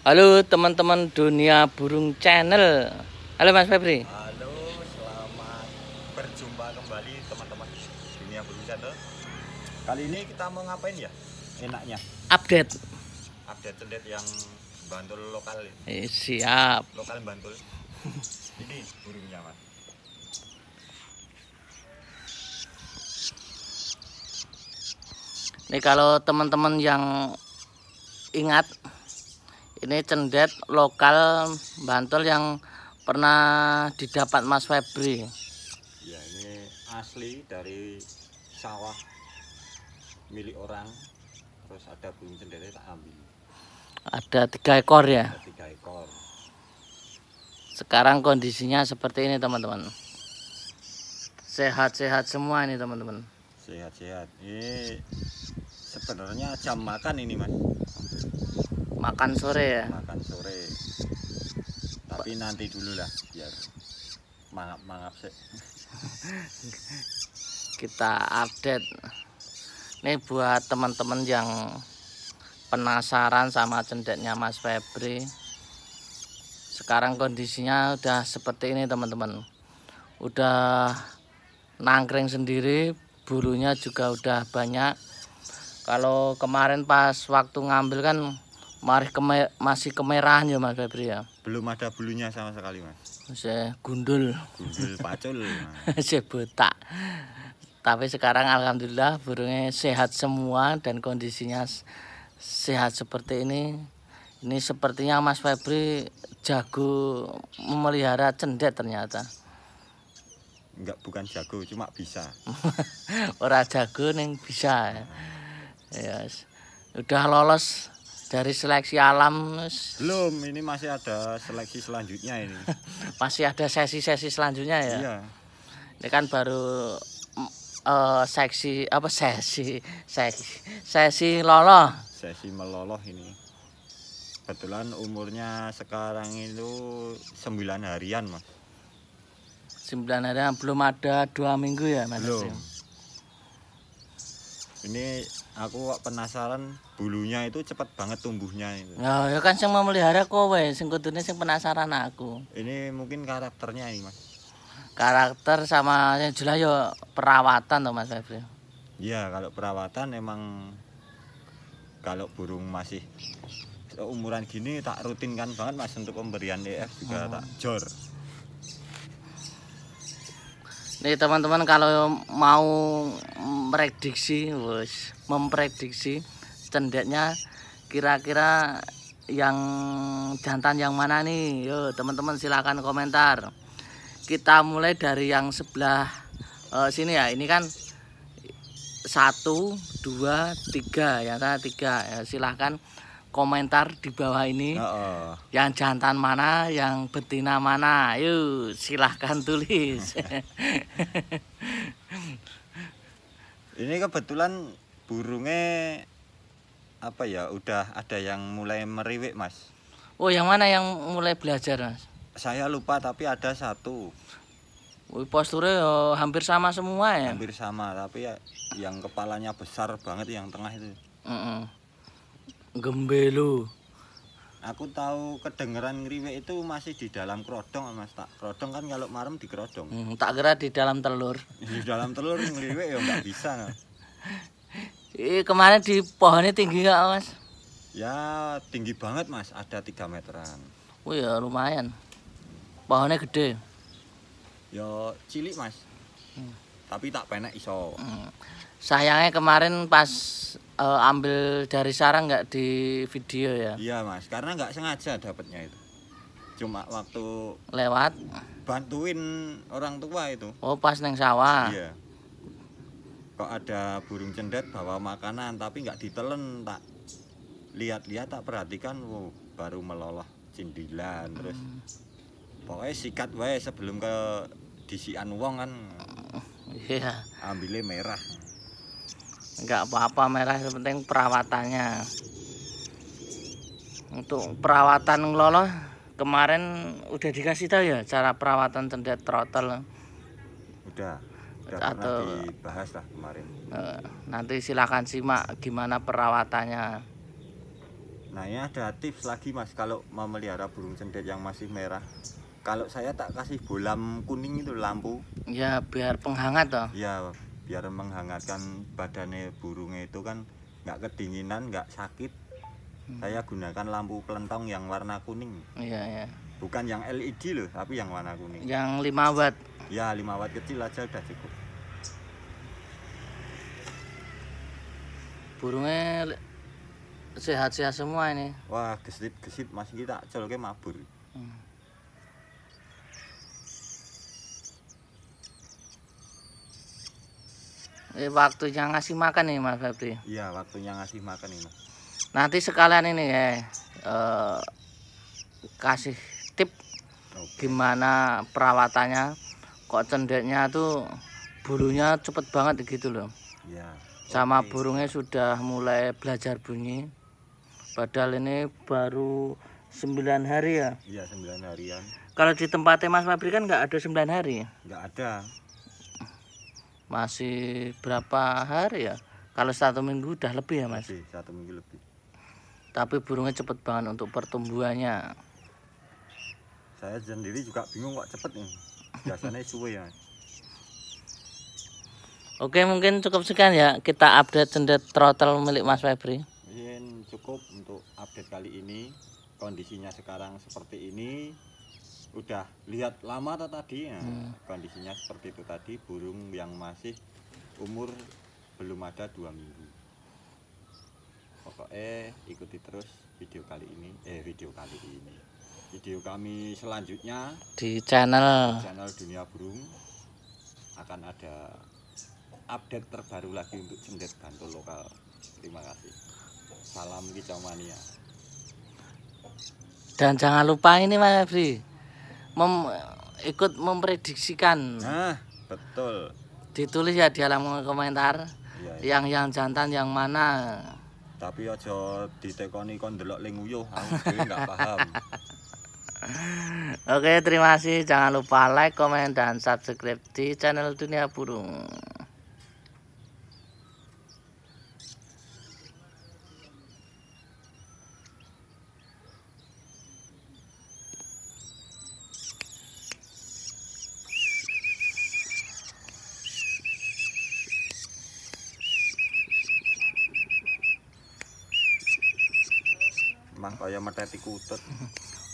Halo teman-teman dunia burung channel. Halo Mas Febri. Halo, selamat berjumpa kembali teman-teman dunia burung channel. Kali ini kita mau ngapain ya? Enaknya. Update. Update update yang Bantul lokal. Ya. Eh, siap. Lokal Bantul. ini burungnya Mas. Ini kalau teman-teman yang ingat ini cendet lokal Bantul yang pernah didapat Mas Febri ya ini asli dari sawah milik orang terus ada burung cendetnya tak ambil ada tiga ekor ya ada tiga ekor sekarang kondisinya seperti ini teman-teman sehat-sehat semua ini teman-teman sehat-sehat ini sebenarnya jam makan ini mas makan sore ya makan sore tapi nanti dulu lah biar mangap mangap sih kita update ini buat teman-teman yang penasaran sama cendeknya Mas Febri sekarang kondisinya udah seperti ini teman-teman udah nangkring sendiri bulunya juga udah banyak kalau kemarin pas waktu ngambil kan masih keme masih kemerahan ya Mas Febri ya. Belum ada bulunya sama sekali Mas. Masih gundul. Gundul pacul. Masih botak. Tapi sekarang alhamdulillah burungnya sehat semua dan kondisinya sehat seperti ini. Ini sepertinya Mas Febri jago memelihara cendet ternyata. Enggak bukan jago, cuma bisa. orang jago neng bisa. Ya. Yes. Udah lolos dari seleksi alam belum ini masih ada seleksi selanjutnya ini masih ada sesi-sesi selanjutnya ya iya. ini kan baru uh, seksi apa sesi sesi sesi loloh sesi meloloh ini kebetulan umurnya sekarang itu 9 harian mas 9 harian belum ada dua minggu ya mas belum ini aku kok penasaran bulunya itu cepat banget tumbuhnya itu. Nah, ya kan yang memelihara kowe, sing kudune sing penasaran aku. Ini mungkin karakternya ini, Mas. Karakter sama yang jelas ya perawatan tuh Mas Febri. Iya, kalau perawatan emang kalau burung masih umuran gini tak rutinkan banget Mas untuk pemberian EF juga oh. tak jor. Nih teman-teman kalau mau prediksi, bos, memprediksi cendeknya kira-kira yang jantan yang mana nih? Yo teman-teman silahkan komentar. Kita mulai dari yang sebelah uh, sini ya. Ini kan satu, dua, tiga ya, tiga. Ya, silahkan komentar di bawah ini. Uh -oh. Yang jantan mana, yang betina mana. Yuk, silahkan tulis. ini kebetulan burungnya apa ya, udah ada yang mulai meriwik, Mas. Oh, yang mana yang mulai belajar, Mas? Saya lupa tapi ada satu. Wih, posturnya ya, hampir sama semua ya. Hampir sama, tapi ya yang kepalanya besar banget yang tengah itu. Uh -uh. gembelu aku tahu kedengeran ngeriwek itu masih di dalam kerodong mas tak krodong kan kalau marem dikrodong hmm, tak kira di dalam telur di dalam telur ngeriwek ya nggak bisa eh, kemarin di pohonnya tinggi nggak mas ya tinggi banget mas ada 3 meteran oh ya lumayan pohonnya gede ya cilik mas hmm. tapi tak penek iso hmm. sayangnya kemarin pas uh, ambil dari sarang nggak di video ya? Iya mas, karena nggak sengaja dapatnya itu. Cuma waktu lewat bantuin orang tua itu. Oh pas neng sawah. Iya. Kok ada burung cendet bawa makanan tapi nggak ditelen tak lihat-lihat tak perhatikan, wow baru meloloh cindilan terus. Hmm. Pokoknya sikat wae sebelum ke disian wong kan. Iya. Yeah. Ambilnya merah nggak apa-apa merah yang penting perawatannya untuk perawatan ngeloloh kemarin udah dikasih tahu ya cara perawatan cendet trotol udah udah atau dibahas lah kemarin eh, nanti silahkan simak gimana perawatannya nah ini ada tips lagi mas kalau memelihara burung cendet yang masih merah kalau saya tak kasih bolam kuning itu lampu ya biar penghangat toh ya biar menghangatkan badannya burungnya itu kan nggak kedinginan nggak sakit hmm. saya gunakan lampu pelentong yang warna kuning iya iya bukan yang LED loh tapi yang warna kuning yang 5 watt ya 5 watt kecil aja udah cukup burungnya sehat-sehat semua ini wah gesit gesit masih kita celoknya mabur hmm. Eh, waktunya ngasih makan nih Mas Febri. Iya, waktunya ngasih makan ini. Nanti sekalian ini ya eh, kasih tip okay. gimana perawatannya. Kok cendeknya tuh bulunya cepet banget gitu loh. Iya. Sama burungnya sudah mulai belajar bunyi. Padahal ini baru 9 hari ya? Iya, 9 harian. Kalau di tempatnya Mas Fabri kan nggak ada 9 hari? Ya? Nggak ada masih berapa hari ya kalau satu minggu udah lebih ya mas lebih, satu minggu lebih tapi burungnya cepet banget untuk pertumbuhannya saya sendiri juga bingung kok cepet nih biasanya suwe ya oke mungkin cukup sekian ya kita update cendet throttle milik mas Febri mungkin cukup untuk update kali ini kondisinya sekarang seperti ini udah lihat lama atau tadi ya, hmm. kondisinya seperti itu tadi burung yang masih umur belum ada dua minggu pokoknya ikuti terus video kali ini eh video kali ini video kami selanjutnya di channel di channel dunia burung akan ada update terbaru lagi untuk cendet bantul lokal terima kasih salam kicau mania dan jangan lupa ini Mas Fri mem ikut memprediksikan. Nah, betul. Ditulis ya di halaman komentar iya, iya. yang yang jantan yang mana. Tapi aja ditekoni kon delok ling uyuh, aku paham. Oke, terima kasih. Jangan lupa like, komen, dan subscribe di channel Dunia Burung. Kayak meteti kutut.